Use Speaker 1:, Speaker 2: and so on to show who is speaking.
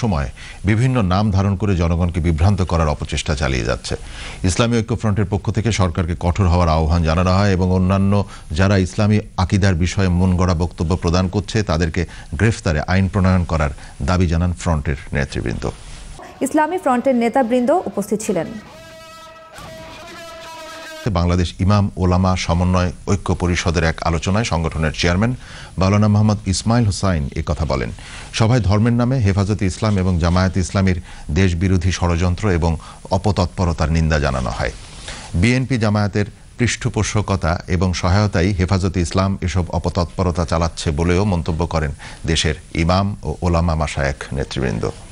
Speaker 1: সময় বিভিন্ন নাম ধারণ করে জনগণকে বিভ্রান্ত করার অপচেষ্টা চালিয়ে যাচ্ছে ইসলামী ঐক্যফ্রন্টের পক্ষ থেকে সরকারকে কঠোর হওয়ার আহ্বান জানানো হয় এবং অন্যান্য যারা ইসলামী আকিদার বিষয়ে মন গড়া বক্তব্য প্রদান করছে তাদেরকে গ্রেফতারে আইন প্রণয়ন করার দাবি জানান ফ্রন্টের নেতৃবৃন্দ
Speaker 2: ইসলামী ফ্রন্টের নেতাবৃন্দ উপস্থিত ছিলেন
Speaker 1: বাংলাদেশ ইমাম ওলামা সমন্বয় ঐক্য পরিষদের এক আলোচনায় সংগঠনের চেয়ারম্যান মাওলানা মোহাম্মদ ইসমাইল হোসাইন এ কথা বলেন সভায় ধর্মের নামে হেফাজতে ইসলাম এবং জামায়াত ইসলামীর দেশবিরোধী ষড়যন্ত্র এবং অপতৎপরতার নিন্দা জানানো হয় বিএনপি জামায়াতের পৃষ্ঠপোষকতা এবং সহায়তাই হেফাজতে ইসলাম এসব অপতৎপরতা চালাচ্ছে বলেও মন্তব্য করেন দেশের ইমাম ও ওলামা মাসায়েক নেতৃবৃন্দ